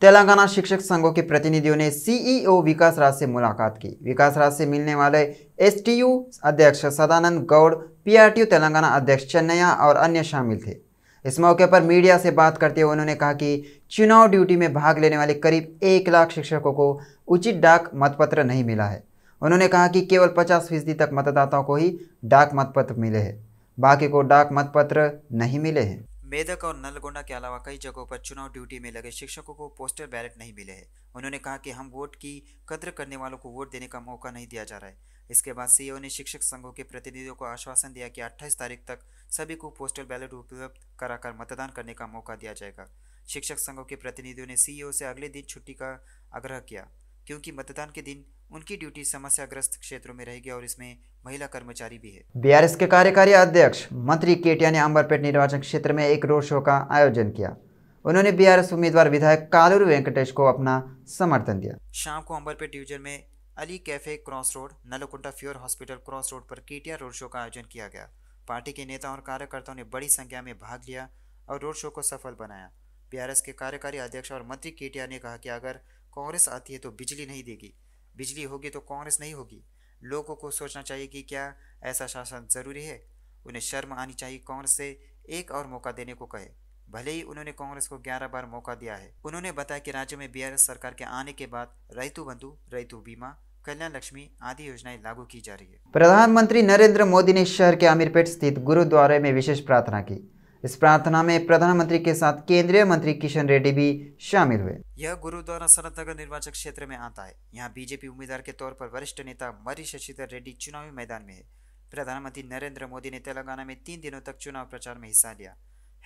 तेलंगाना शिक्षक संघों के प्रतिनिधियों ने सीईओ e विकास राज से मुलाकात की विकास राज से मिलने वाले एसटीयू अध्यक्ष सदानंद गौड़ पीआरटीयू तेलंगाना अध्यक्ष चन्नैया और अन्य शामिल थे इस मौके पर मीडिया से बात करते हुए उन्होंने कहा कि चुनाव ड्यूटी में भाग लेने वाले करीब एक लाख शिक्षकों को उचित डाक मतपत्र नहीं मिला है उन्होंने कहा कि केवल पचास फीसदी तक मतदाताओं को ही डाक मतपत्र मिले हैं बाकी को डाक मतपत्र नहीं मिले हैं मेदक और नलगोंडा के अलावा कई जगहों पर चुनाव ड्यूटी में लगे शिक्षकों को पोस्टर बैलेट नहीं मिले हैं उन्होंने कहा कि हम वोट की कद्र करने वालों को वोट देने का मौका नहीं दिया जा रहा है इसके बाद सीईओ ने शिक्षक संघों के प्रतिनिधियों को आश्वासन दिया कि 28 तारीख तक सभी को पोस्टल बैलेट उपलब्ध कराकर मतदान करने का मौका दिया जाएगा शिक्षक संघों के प्रतिनिधियों ने सीईओ से अगले दिन छुट्टी का आग्रह किया क्योंकि मतदान के दिन उनकी ड्यूटी समस्याग्रस्त क्षेत्रों में रहेगी और इसमें महिला कर्मचारी भी है बीआरएस के कार्यकारी अध्यक्ष मंत्री केटिया ने अंबरपेट निर्वाचन क्षेत्र में एक रोड शो का आयोजन किया उन्होंने बीआरएस उम्मीदवार विधायक कालूर वेंकटेश को अपना समर्थन दिया शाम को अंबरपेट डिवीजन में Ali cafe cross road Nallakunta fever hospital cross road पर केटिया रोड शो का आयोजन किया गया पार्टी के नेता और कार्यकर्ताओं ने बड़ी संख्या में भाग लिया और रोड शो को सफल बनाया बीआरएस के कार्यकारी अध्यक्ष और मंत्री केटिया ने कहा कि अगर कांग्रेस आती है तो बिजली नहीं देगी बिजली होगी तो कांग्रेस नहीं होगी लोगों को सोचना चाहिए कि क्या ऐसा शासन ज़रूरी है उन्हें शर्म आनी चाहिए कांग्रेस से एक और मौका देने को कहे भले ही उन्होंने कांग्रेस को ग्यारह बार मौका दिया है उन्होंने बताया कि राज्य में बीआरएस सरकार के आने के बाद रैतु बंधु रैतु बीमा कल्याण लक्ष्मी आदि योजनाएं लागू की जा रही है प्रधानमंत्री नरेंद्र मोदी ने शहर के आमिरपेट स्थित गुरुद्वारे में विशेष प्रार्थना की इस प्रार्थना में प्रधानमंत्री के साथ केंद्रीय मंत्री किशन रेड्डी भी शामिल हुए यह गुरुद्वारा नगर निर्वाचक क्षेत्र में आता है यहाँ बीजेपी उम्मीदवार के तौर पर वरिष्ठ नेता मरी शशिधर रेड्डी चुनावी मैदान में है प्रधानमंत्री नरेंद्र मोदी ने तेलंगाना में तीन दिनों तक चुनाव प्रचार में हिस्सा लिया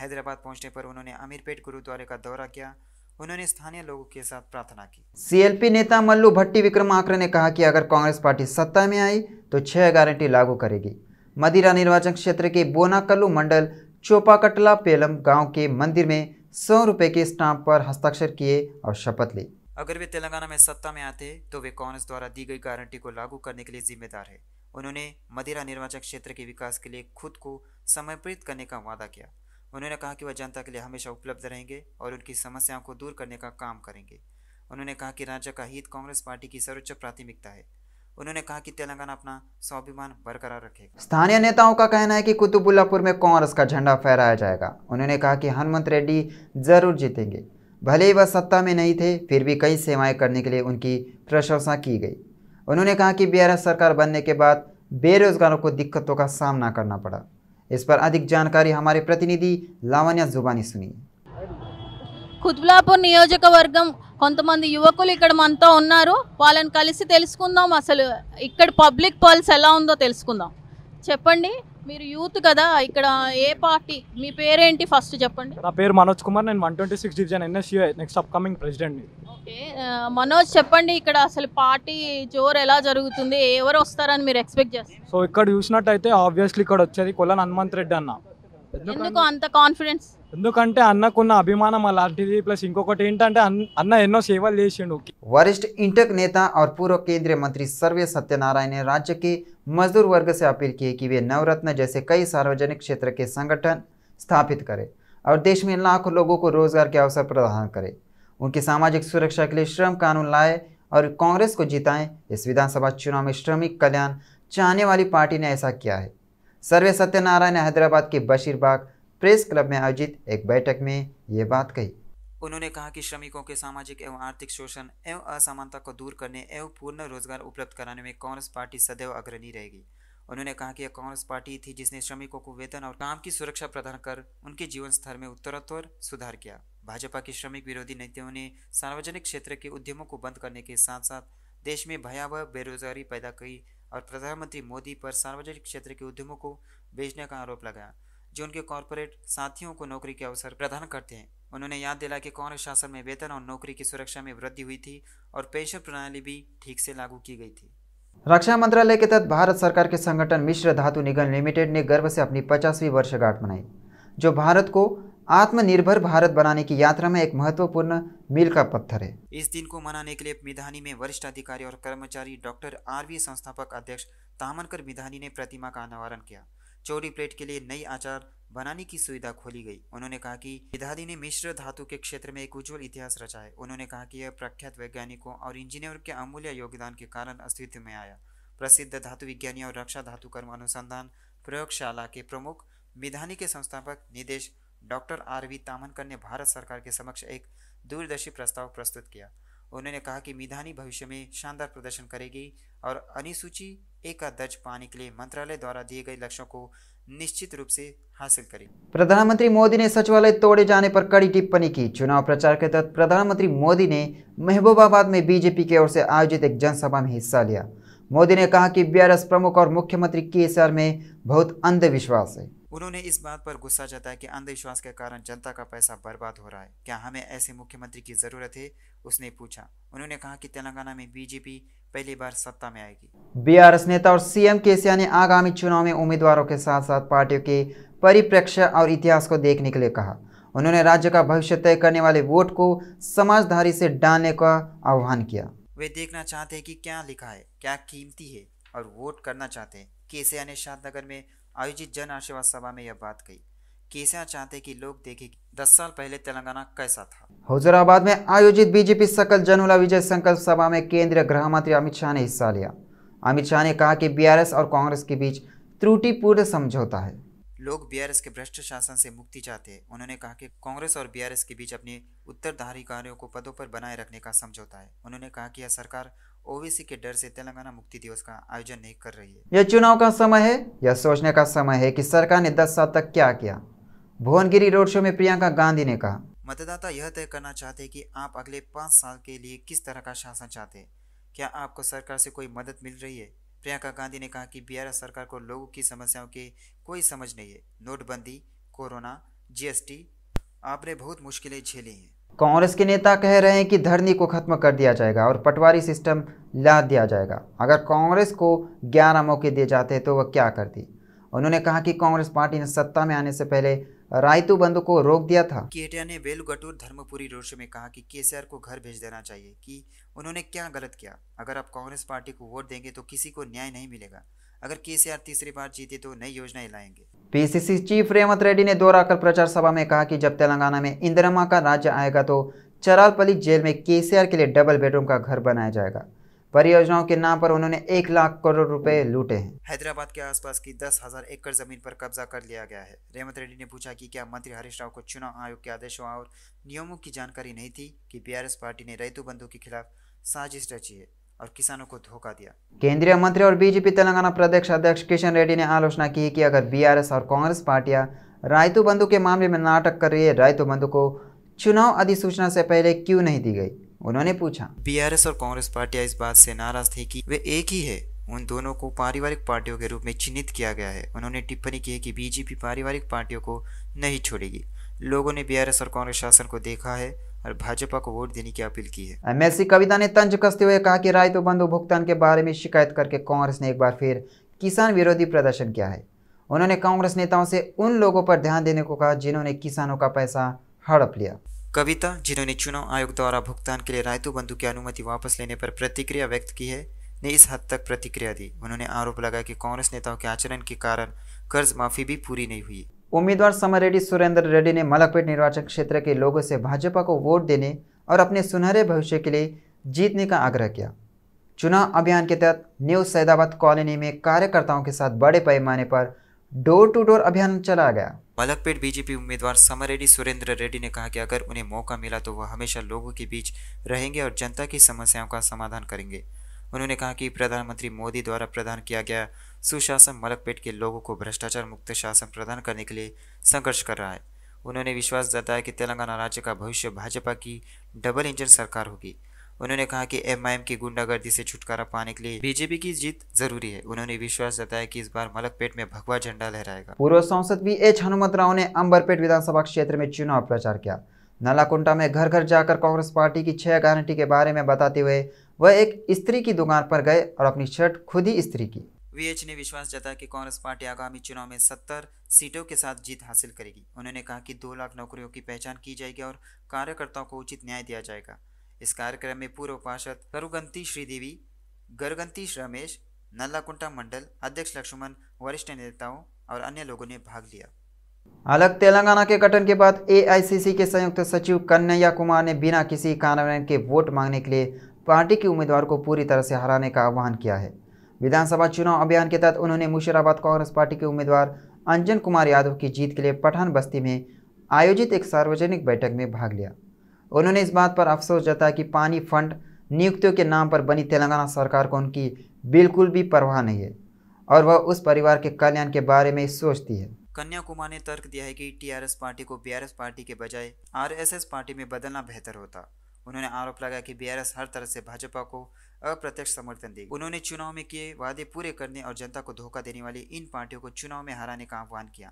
हैदराबाद पहुंचने पर उन्होंने अमीरपेट गुरुद्वारे का दौरा किया उन्होंने स्थानीय लोगों के साथ प्रार्थना की सीएलपी नेता मल्लू भट्टी आकर ने कहा कि अगर कांग्रेस पार्टी सत्ता में आई तो छह गारंटी लागू करेगी मदिरा निर्वाचन क्षेत्र के बोनाकल्लू मंडल चोपाकटला पेलम गांव के मंदिर में सौ रुपए के स्टाम्प पर हस्ताक्षर किए और शपथ ली अगर वे तेलंगाना में सत्ता में आते तो वे कांग्रेस द्वारा दी गई गारंटी को लागू करने के लिए जिम्मेदार है उन्होंने मदिरा निर्वाचन क्षेत्र के विकास के लिए खुद को समर्पित करने का वादा किया उन्होंने कहा कि वह जनता के लिए हमेशा उपलब्ध रहेंगे और उनकी समस्याओं को दूर करने का काम करेंगे उन्होंने कहा कि राज्य का हित कांग्रेस पार्टी की सर्वोच्च प्राथमिकता है उन्होंने कहा कि तेलंगाना अपना स्वाभिमान बरकरार रखेगा स्थानीय नेताओं का कहना है कि कुतुबुल्लापुर में कांग्रेस का झंडा फहराया जाएगा उन्होंने कहा कि हनुमंत रेड्डी जरूर जीतेंगे भले ही वह सत्ता में नहीं थे फिर भी कई सेवाएं करने के लिए उनकी प्रशंसा की गई उन्होंने कहा कि बी सरकार बनने के बाद बेरोजगारों को दिक्कतों का सामना करना पड़ा इस पर अधिक जानकारी हमारे प्रतिनिधि लावण्या जुबानी सुनिए కుత్లాపూర్ నియోజకవర్గం కొంతమంది యువకులు ఇక్కడ మనతో ఉన్నారు వాళ్ళని కలిసి తెలుసుకుందాం అసలు ఇక్కడ పబ్లిక్ పాల్స్ ఎలా ఉందో తెలుసుకుందాం చెప్పండి మీరు యూత్ కదా ఇక్కడ ఏ పార్టీ మీ పేరేంటి ఫస్ట్ చెప్పండి నా పేరు మనోజ్ కుమార్ నేను one twenty six division NSU next upcoming president okay Manoj చెప్పండి ఇక్కడ అసలు పార్టీ జోర్ ఎలా జరుగుతుంది ఎవరు వస్తారని మీరు ఎక్స్పెక్ట్ చేస్తారు సో ఇక్కడ చూసినట్టయితే ఆబ్వియస్లీ ఇక్కడ వచ్చేది కొల్లాన్ హనుమంత్ రెడ్డి అన్న ఎందుకు అంత కాన్ఫిడెన్స్ वरिष्ठ इंटक नेता और पूर्व केंद्रीय मंत्री सर्वे सत्यनारायण ने राज्य के मजदूर वर्ग से अपील की कि वे नवरत्न जैसे कई सार्वजनिक क्षेत्र के संगठन स्थापित करें और देश में लाखों लोगों को रोजगार के अवसर प्रदान करें उनकी सामाजिक सुरक्षा के लिए श्रम कानून लाए और कांग्रेस को जिताए इस विधानसभा चुनाव में श्रमिक कल्याण चाहने वाली पार्टी ने ऐसा किया है सर्वे सत्यनारायण हैदराबाद के बशीरबाग प्रेस क्लब में आयोजित एक बैठक में ये बात कही उन्होंने कहा कि श्रमिकों के सामाजिक एवं आर्थिक शोषण एवं असमानता को दूर करने एवं पूर्ण रोजगार उपलब्ध कराने में कांग्रेस पार्टी सदैव अग्रणी रहेगी उन्होंने कहा कि कांग्रेस पार्टी थी जिसने श्रमिकों को वेतन और काम की सुरक्षा प्रदान कर उनके जीवन स्तर में उत्तरोत्तर सुधार किया भाजपा की श्रमिक विरोधी नीतियों ने सार्वजनिक क्षेत्र के उद्यमों को बंद करने के साथ साथ देश में भयावह बेरोजगारी पैदा की और प्रधानमंत्री मोदी पर सार्वजनिक क्षेत्र के उद्यमों को बेचने का आरोप लगाया जो उनके कॉरपोरेट साथियों को नौकरी के अवसर प्रदान करते हैं उन्होंने याद दिला कि कांग्रेस शासन में वेतन और नौकरी की सुरक्षा में वृद्धि हुई थी और पेंशन प्रणाली भी ठीक से लागू की गई थी रक्षा मंत्रालय के तहत भारत सरकार के संगठन मिश्र धातु निगम लिमिटेड ने गर्व से अपनी पचासवीं वर्षगांठ मनाई जो भारत को आत्मनिर्भर भारत बनाने की यात्रा में एक महत्वपूर्ण मील का पत्थर है इस दिन को मनाने के लिए मिधानी में वरिष्ठ अधिकारी और कर्मचारी डॉक्टर आर संस्थापक अध्यक्ष तामनकर मिधानी ने प्रतिमा का अनावरण किया चौड़ी प्लेट के लिए नई आचार बनाने की सुविधा खोली गई उन्होंने कहा कि विधादी ने मिश्र धातु के क्षेत्र में एक उज्जवल इतिहास रचा है उन्होंने कहा कि यह प्रख्यात वैज्ञानिकों और इंजीनियर के अमूल्य योगदान के कारण अस्तित्व में आया प्रसिद्ध धातु विज्ञानी और रक्षा धातु कर्म अनुसंधान प्रयोगशाला के प्रमुख मिधानी के संस्थापक निदेश डॉक्टर आर वी तामनकर ने भारत सरकार के समक्ष एक दूरदर्शी प्रस्ताव प्रस्तुत किया उन्होंने कहा कि मिधानी भविष्य में शानदार प्रदर्शन करेगी और अनुसूची एक का दर्ज पाने के लिए मंत्रालय द्वारा दिए गए लक्ष्यों को निश्चित रूप से हासिल करेगी प्रधानमंत्री मोदी ने सचिवालय तोड़े जाने पर कड़ी टिप्पणी की चुनाव प्रचार के तहत प्रधानमंत्री मोदी ने महबूबाबाद में बीजेपी की ओर से आयोजित एक जनसभा में हिस्सा लिया मोदी ने कहा कि बी प्रमुख और मुख्यमंत्री के में बहुत अंधविश्वास है उन्होंने इस बात पर गुस्सा जताया कि अंधविश्वास के कारण जनता का पैसा बर्बाद हो रहा है क्या हमें ऐसे मुख्यमंत्री की ज़रूरत है उसने पूछा उन्होंने कहा कि तेलंगाना में बीजेपी पहली बार सत्ता में आएगी बीआरएस नेता और सीएम के ने आगामी चुनाव में उम्मीदवारों के साथ साथ पार्टियों के परिप्रेक्ष्य और इतिहास को देखने के लिए कहा उन्होंने राज्य का भविष्य तय करने वाले वोट को समाजधारी से डालने का आह्वान किया वे देखना चाहते हैं कि क्या लिखा है क्या कीमती है और वोट करना चाहते हैं केसिया ने शादनगर में आयोजित जन आशीर्वाद सभा में यह बात कही केसिया चाहते कि लोग देखें दस साल पहले तेलंगाना कैसा था हजराबाद में आयोजित बीजेपी सकल जनहुला विजय संकल्प सभा में केंद्रीय गृह मंत्री अमित शाह ने हिस्सा लिया अमित शाह ने कहा कि बीआरएस और कांग्रेस के बीच त्रुटिपूर्ण समझौता है लोग बीआरएस के भ्रष्ट शासन से मुक्ति चाहते हैं उन्होंने कहा कि कांग्रेस और बीआरएस के बीच अपने उत्तरधारी कार्यों को पदों पर बनाए रखने का समझौता है उन्होंने कहा कि यह सरकार ओबीसी के डर से तेलंगाना मुक्ति दिवस का आयोजन नहीं कर रही है यह चुनाव का समय है यह सोचने का समय है कि सरकार ने 10 साल तक क्या किया भुवनगिरी रोड शो में प्रियंका गांधी ने कहा मतदाता यह तय करना चाहते हैं कि आप अगले पाँच साल के लिए किस तरह का शासन चाहते हैं क्या आपको सरकार से कोई मदद मिल रही है प्रियंका गांधी ने कहा कि बिहार सरकार को लोगों की समस्याओं की कोई समझ नहीं है नोटबंदी कोरोना जीएसटी आपने बहुत मुश्किलें झेली हैं कांग्रेस के नेता कह रहे हैं कि धरने को खत्म कर दिया जाएगा और पटवारी सिस्टम ला दिया जाएगा अगर कांग्रेस को ग्यारह मौके दिए जाते तो वह क्या करती उन्होंने कहा कि कांग्रेस पार्टी ने सत्ता में आने से पहले रायतू बंद को रोक दिया था केटिया ने वेलुगटूर धर्मपुरी रोड में कहा कि केसीआर को घर भेज देना चाहिए कि उन्होंने क्या गलत किया अगर आप कांग्रेस पार्टी को वोट देंगे तो किसी को न्याय नहीं मिलेगा अगर केसीआर तीसरी बार जीते तो नई योजनाएं लाएंगे पीसीसी चीफ रेवंत रेड्डी ने दौरा कर प्रचार सभा में कहा कि जब तेलंगाना में इंद्रमा का राज्य आएगा तो चरालपली जेल में केसीआर के लिए डबल बेडरूम का घर बनाया जाएगा परियोजनाओं के नाम पर उन्होंने एक लाख करोड़ रुपए लूटे हैं हैदराबाद के आसपास की दस हजार एकड़ जमीन पर कब्जा कर लिया गया है रेवंत रेड्डी ने पूछा कि क्या मंत्री हरीश राव को चुनाव आयोग के आदेशों और नियमों की जानकारी नहीं थी कि बीआरएस पार्टी ने रैतू बंधु के खिलाफ साजिश रची है और किसानों को धोखा दिया केंद्रीय मंत्री और बीजेपी तेलंगाना प्रदेश अध्यक्ष किशन रेड्डी ने आलोचना की कि अगर बीआरएस और कांग्रेस पार्टियां रायतु बंधु के मामले में नाटक कर रही है रायतु बंधु को चुनाव अधिसूचना से पहले क्यों नहीं दी गई उन्होंने पूछा बी और कांग्रेस पार्टियां इस बात से नाराज थी कि वे एक ही है उन दोनों को पारिवारिक पार्टियों के रूप में चिन्हित किया गया है उन्होंने टिप्पणी की है कि बीजेपी पारिवारिक पार्टियों को नहीं छोड़ेगी लोगों ने बीआरएस और कांग्रेस शासन को देखा है और भाजपा को वोट देने की अपील की है एमएलसी कविता ने तंज कसते हुए कहा कि रायतो बंधु भुगतान के बारे में शिकायत करके कांग्रेस ने एक बार फिर किसान विरोधी प्रदर्शन किया है उन्होंने कांग्रेस नेताओं से उन लोगों पर ध्यान देने को कहा जिन्होंने किसानों का पैसा हड़प लिया कविता जिन्होंने चुनाव आयोग द्वारा भुगतान के लिए रायतु बंधु की अनुमति वापस लेने पर प्रतिक्रिया व्यक्त की है ने इस हद तक प्रतिक्रिया दी उन्होंने आरोप लगाया कि कांग्रेस नेताओं के आचरण के कारण कर्ज माफी भी पूरी नहीं हुई उम्मीदवार समर रेड्डी सुरेंद्र रेड्डी ने मलकपेट निर्वाचन क्षेत्र के लोगों से भाजपा को वोट देने और अपने सुनहरे भविष्य के लिए जीतने का आग्रह किया चुनाव अभियान के तहत न्यू सैदाबाद कॉलोनी में कार्यकर्ताओं के साथ बड़े पैमाने पर डोर टू डोर अभियान चलाया गया मलकपेट बीजेपी उम्मीदवार समर रेड्डी सुरेंद्र रेड्डी ने कहा कि अगर उन्हें मौका मिला तो वह हमेशा लोगों के बीच रहेंगे और जनता की समस्याओं का समाधान करेंगे उन्होंने कहा कि प्रधानमंत्री मोदी द्वारा प्रदान किया गया सुशासन मलकपेट के लोगों को भ्रष्टाचार मुक्त शासन प्रदान करने के लिए संघर्ष कर रहा है उन्होंने विश्वास जताया कि तेलंगाना राज्य का भविष्य भाजपा की डबल इंजन सरकार होगी उन्होंने कहा कि एमआईएम की गुंडागर्दी से छुटकारा पाने के लिए बीजेपी की जीत जरूरी है उन्होंने विश्वास जताया कि इस बार मलकपेट में भगवा झंडा लहराएगा पूर्व सांसद वी एच हनुमत राव ने अंबरपेट विधानसभा क्षेत्र में चुनाव प्रचार किया नालाकुंटा में घर घर जाकर कांग्रेस पार्टी की छह गारंटी के बारे में बताते हुए वह एक स्त्री की दुकान पर गए और अपनी शर्ट खुद ही स्त्री की वीएच ने विश्वास जताया कि कांग्रेस पार्टी आगामी चुनाव में सत्तर सीटों के साथ जीत हासिल करेगी उन्होंने कहा कि दो लाख नौकरियों की पहचान की जाएगी और कार्यकर्ताओं को उचित न्याय दिया जाएगा इस कार्यक्रम में पूर्व पार्षद करुगंती श्रीदेवी गरगंती रमेश नल्लाकुंटा मंडल अध्यक्ष लक्ष्मण वरिष्ठ नेताओं और अन्य लोगों ने भाग लिया अलग तेलंगाना के गठन के बाद एआईसीसी के संयुक्त सचिव कन्हैया कुमार ने बिना किसी कारण के वोट मांगने के लिए पार्टी के उम्मीदवार को पूरी तरह से हराने का आह्वान किया है विधानसभा चुनाव अभियान के तहत उन्होंने मुशीराबाद कांग्रेस पार्टी के उम्मीदवार अंजन कुमार यादव की जीत के लिए पठान बस्ती में आयोजित एक सार्वजनिक बैठक में भाग लिया उन्होंने इस बात पर अफसोस जताया कि पानी फंड नियुक्तियों के नाम पर बनी तेलंगाना सरकार को उनकी बिल्कुल भी परवाह नहीं है और वह उस परिवार के कल्याण के बारे में सोचती है कन्या कुमार ने तर्क दिया है कि टीआरएस पार्टी को बीआरएस पार्टी के बजाय आरएसएस पार्टी में बदलना बेहतर होता उन्होंने आरोप लगाया कि बीआरएस हर तरह से भाजपा को अप्रत्यक्ष समर्थन देगी उन्होंने चुनाव में किए वादे पूरे करने और जनता को धोखा देने वाली इन पार्टियों को चुनाव में हराने का आह्वान किया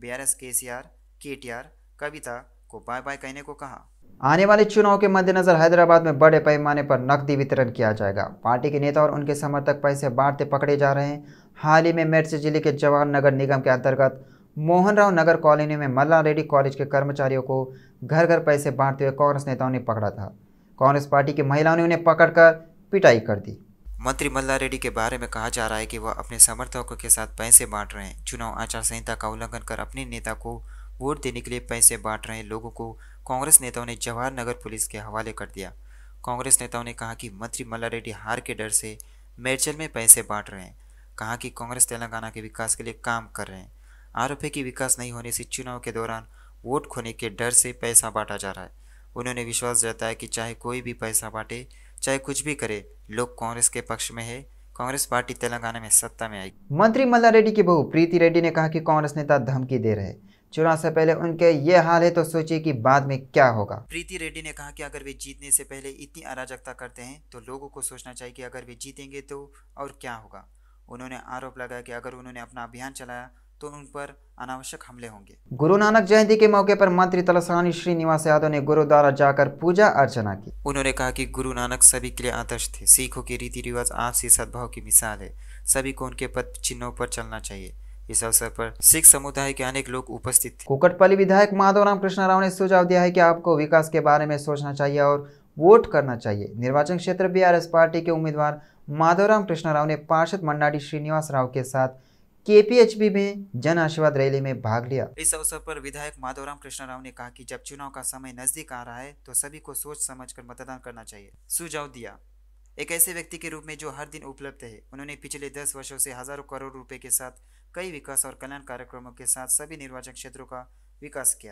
बीआरएस केसीआर केटीआर कविता को बाय बाय कहने को कहा आने वाले चुनाव के मद्देनजर हैदराबाद में बड़े पैमाने पर नकदी वितरण किया जाएगा पार्टी के नेता और उनके समर्थक पैसे बांटते पकड़े जा रहे हैं हाल ही में मेरठ जिले के जवाहर नगर निगम के अंतर्गत मोहनराव नगर कॉलोनी में मल्ला रेड्डी कॉलेज के कर्मचारियों को घर घर पैसे बांटते हुए कांग्रेस नेताओं ने पकड़ा था कांग्रेस पार्टी की महिलाओं ने उन्हें पकड़कर पिटाई कर दी मंत्री मल्ला रेड्डी के बारे में कहा जा रहा है कि वह अपने समर्थकों के साथ पैसे बांट रहे हैं चुनाव आचार संहिता का उल्लंघन कर अपने नेता को वोट देने के लिए पैसे बांट रहे लोगों को कांग्रेस नेताओं ने जवाहर नगर पुलिस के हवाले कर दिया कांग्रेस नेताओं ने कहा कि मंत्री मल्ला रेड्डी हार के डर से मेरचल में पैसे बांट रहे हैं कहा कि कांग्रेस तेलंगाना के विकास के लिए काम कर रहे हैं आरोप है कि विकास नहीं होने से चुनाव के दौरान वोट खोने के डर से पैसा बांटा जा रहा है उन्होंने विश्वास जताया कि चाहे कोई भी पैसा बांटे चाहे कुछ भी करे लोग कांग्रेस के पक्ष में है कांग्रेस पार्टी तेलंगाना में सत्ता में आएगी मंत्री मल्ला रेड्डी की बहू प्रीति रेड्डी ने कहा कि कांग्रेस नेता धमकी दे रहे चुनाव से पहले उनके ये हाल है तो सोचिए कि बाद में क्या होगा प्रीति रेड्डी ने कहा कि अगर वे जीतने से पहले इतनी अराजकता करते हैं तो लोगों को सोचना चाहिए कि अगर वे जीतेंगे तो और क्या होगा उन्होंने आरोप लगाया कि अगर उन्होंने अपना अभियान चलाया तो उन पर अनावश्यक हमले होंगे गुरु नानक जयंती के मौके पर मंत्री तलसानी श्रीनिवास यादव ने गुरुद्वारा जाकर पूजा अर्चना की उन्होंने कहा कि गुरु नानक सभी के लिए आदर्श थे सिखों के रीति रिवाज आपसी सद्भाव की मिसाल है सभी को उनके पद चिन्हों पर चलना चाहिए इस अवसर पर सिख समुदाय के अनेक लोग उपस्थित थे कुकटपल्ली विधायक माधव राम कृष्ण राव ने सुझाव दिया है कि आपको विकास के बारे में सोचना चाहिए और वोट करना चाहिए निर्वाचन क्षेत्र बीआरएस पार्टी के उम्मीदवार माधवराम कृष्ण राव ने पार्षद मंडाडी श्रीनिवास राव के साथ केपीएचबी में जन आशीर्वाद रैली में भाग लिया इस अवसर पर विधायक माधवराम राव ने कहा कि जब चुनाव का समय नजदीक आ रहा है तो सभी को सोच समझकर मतदान करना चाहिए सुझाव दिया एक ऐसे व्यक्ति के रूप में जो हर दिन उपलब्ध है उन्होंने पिछले दस वर्षों से हजारों करोड़ रुपए के साथ कई विकास और कल्याण कार्यक्रमों के साथ सभी निर्वाचन क्षेत्रों का विकास किया